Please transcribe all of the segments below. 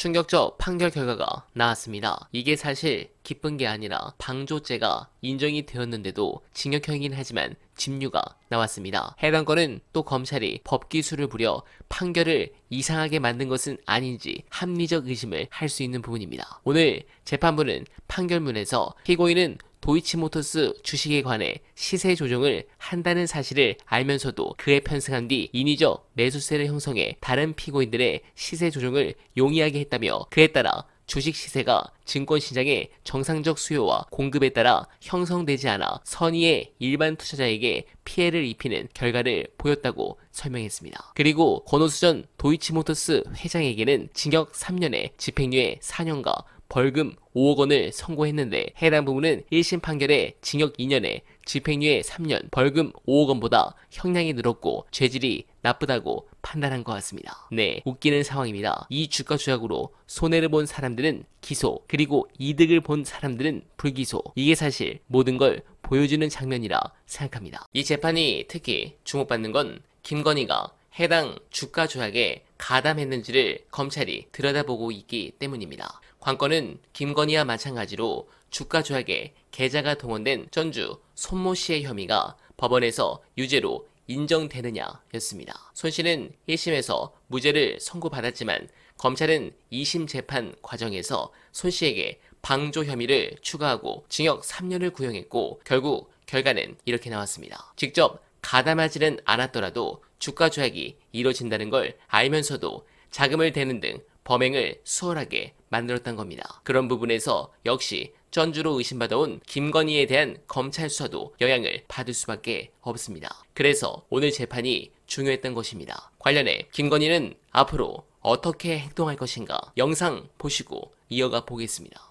충격적 판결 결과가 나왔습니다. 이게 사실 기쁜 게 아니라 방조죄가 인정이 되었는데도 징역형이긴 하지만 집류가 나왔습니다. 해당 건은 또 검찰이 법기술을 부려 판결을 이상하게 만든 것은 아닌지 합리적 의심을 할 수 있는 부분입니다. 오늘 재판부는 판결문에서 피고인은 도이치모터스 주식에 관해 시세 조정을 한다는 사실을 알면서도 그에 편승한 뒤 인위적 매수세를 형성해 다른 피고인들의 시세 조정을 용이하게 했다며 그에 따라 주식 시세가 증권 시장의 정상적 수요와 공급에 따라 형성되지 않아 선의의 일반 투자자에게 피해를 입히는 결과를 보였다고 설명했습니다. 그리고 권오수전 도이치모터스 회장에게는 징역 3년에 집행유예 4년과 벌금 5억 원을 선고했는데 해당 부분은 1심 판결에 징역 2년에 집행유예 3년, 벌금 5억 원보다 형량이 늘었고 죄질이 나쁘다고 판단한 것 같습니다. 네, 웃기는 상황입니다. 이 주가 조작으로 손해를 본 사람들은 기소, 그리고 이득을 본 사람들은 불기소. 이게 사실 모든 걸 보여주는 장면이라 생각합니다. 이 재판이 특히 주목받는 건 김건희가 해당 주가 조약에 가담했는지를 검찰이 들여다보고 있기 때문입니다. 관건은 김건희와 마찬가지로 주가 조약에 계좌가 동원된 전주 손모 씨의 혐의가 법원에서 유죄로 인정되느냐였습니다. 손 씨는 1심에서 무죄를 선고받았지만 검찰은 2심 재판 과정에서 손 씨에게 방조 혐의를 추가하고 징역 3년을 구형했고 결국 결과는 이렇게 나왔습니다. 직접 가담하지는 않았더라도 주가 조약이 이뤄진다는 걸 알면서도 자금을 대는 등 범행을 수월하게 만들었던 겁니다. 그런 부분에서 역시 전주로 의심받아온 김건희에 대한 검찰 수사도 영향을 받을 수밖에 없습니다. 그래서 오늘 재판이 중요했던 것입니다. 관련해 김건희는 앞으로 어떻게 행동할 것인가 영상 보시고 이어가 보겠습니다.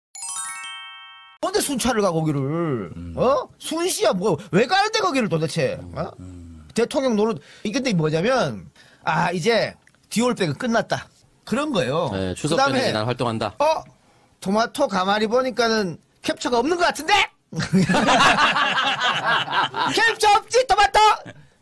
뭔데 순찰을 가 거기를 음. 어? 순시야 뭐왜 가는데 거기를 도대체 어? 음. 대통령 노릇. 근데 뭐냐면 아 이제 디올백은 끝났다. 그런 거예요. 네, 추석 그다음에, 날 활동한다. 어? 토마토 가만히 보니까는 캡처가 없는 것 같은데? 캡처 없지 토마토?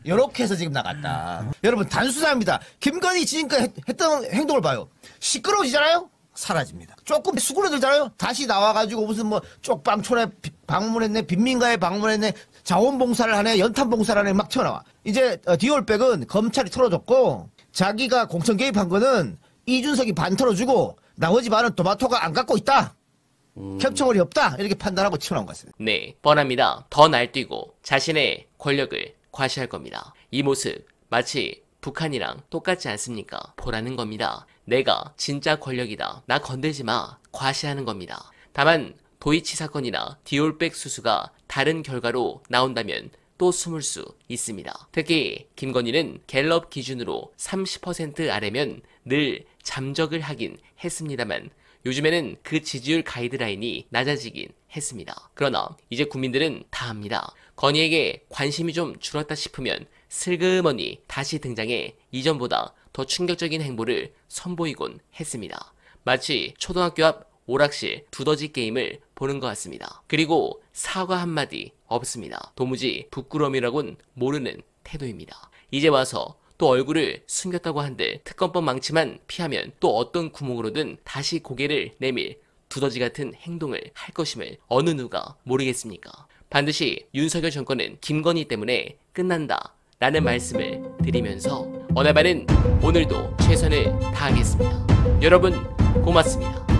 이렇게 해서 지금 나갔다. 여러분 단순합니다. 김건희 지금까지 했던 행동을 봐요. 시끄러워지잖아요? 사라집니다. 조금 수그러들잖아요? 다시 나와가지고 무슨 뭐 쪽방촌에 방문했네, 빈민가에 방문했네, 자원봉사를 하네, 연탄봉사를 하네, 막 튀어나와. 이제 어, 디올백은 검찰이 털어줬고, 자기가 공천 개입한 거는 이준석이 반 털어주고, 나머지 반은 도마토가 안 갖고 있다. 음. 협청을이 없다. 이렇게 판단하고 튀어나온 것입니다. 네, 뻔합니다. 더 날뛰고 자신의 권력을 과시할 겁니다. 이 모습 마치 북한이랑 똑같지 않습니까? 보라는 겁니다. 내가 진짜 권력이다. 나 건들지 마. 과시하는 겁니다. 다만 도이치 사건이나 디올백 수수가 다른 결과로 나온다면 또 숨을 수 있습니다. 특히 김건희는 갤럽 기준으로 30% 아래면 늘 잠적을 하긴 했습니다만 요즘에는 그 지지율 가이드라인이 낮아지긴 했습니다. 그러나 이제 국민들은 다 압니다. 건희에게 관심이 좀 줄었다 싶으면 슬그머니 다시 등장해 이전보다 더 충격적인 행보를 선보이곤 했습니다. 마치 초등학교 앞 오락실 두더지 게임을 보는 것 같습니다. 그리고 사과 한마디 없습니다. 도무지 부끄러움이라곤 모르는 태도입니다. 이제 와서 또 얼굴을 숨겼다고 한들 특검법 망치만 피하면 또 어떤 구멍으로든 다시 고개를 내밀 두더지 같은 행동을 할 것임을 어느 누가 모르겠습니까? 반드시 윤석열 정권은 김건희 때문에 끝난다 라는 말씀을 드리면서 어느바는 오늘도 최선을 다하겠습니다. 여러분 고맙습니다.